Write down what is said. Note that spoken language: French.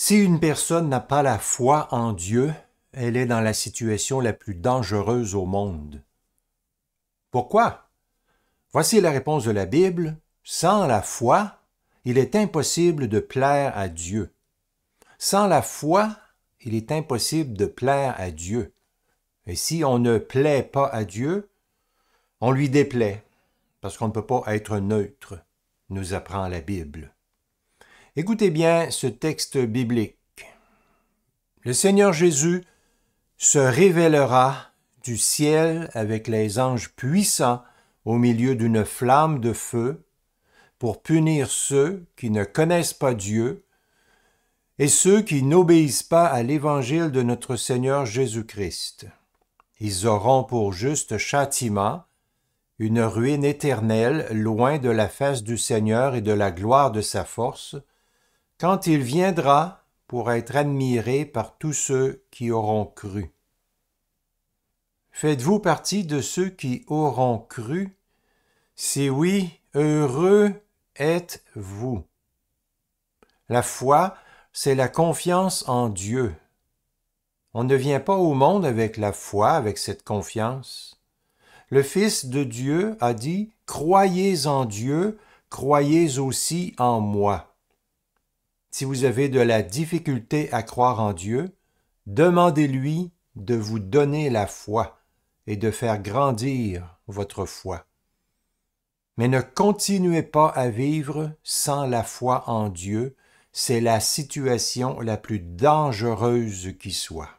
Si une personne n'a pas la foi en Dieu, elle est dans la situation la plus dangereuse au monde. Pourquoi Voici la réponse de la Bible. Sans la foi, il est impossible de plaire à Dieu. Sans la foi, il est impossible de plaire à Dieu. Et si on ne plaît pas à Dieu, on lui déplaît, parce qu'on ne peut pas être neutre, nous apprend la Bible. Écoutez bien ce texte biblique. Le Seigneur Jésus se révélera du ciel avec les anges puissants au milieu d'une flamme de feu pour punir ceux qui ne connaissent pas Dieu et ceux qui n'obéissent pas à l'évangile de notre Seigneur Jésus-Christ. Ils auront pour juste châtiment une ruine éternelle loin de la face du Seigneur et de la gloire de sa force, quand il viendra pour être admiré par tous ceux qui auront cru. Faites-vous partie de ceux qui auront cru? Si oui, heureux êtes-vous. La foi, c'est la confiance en Dieu. On ne vient pas au monde avec la foi, avec cette confiance. Le Fils de Dieu a dit, Croyez en Dieu, croyez aussi en moi. Si vous avez de la difficulté à croire en Dieu, demandez-lui de vous donner la foi et de faire grandir votre foi. Mais ne continuez pas à vivre sans la foi en Dieu, c'est la situation la plus dangereuse qui soit.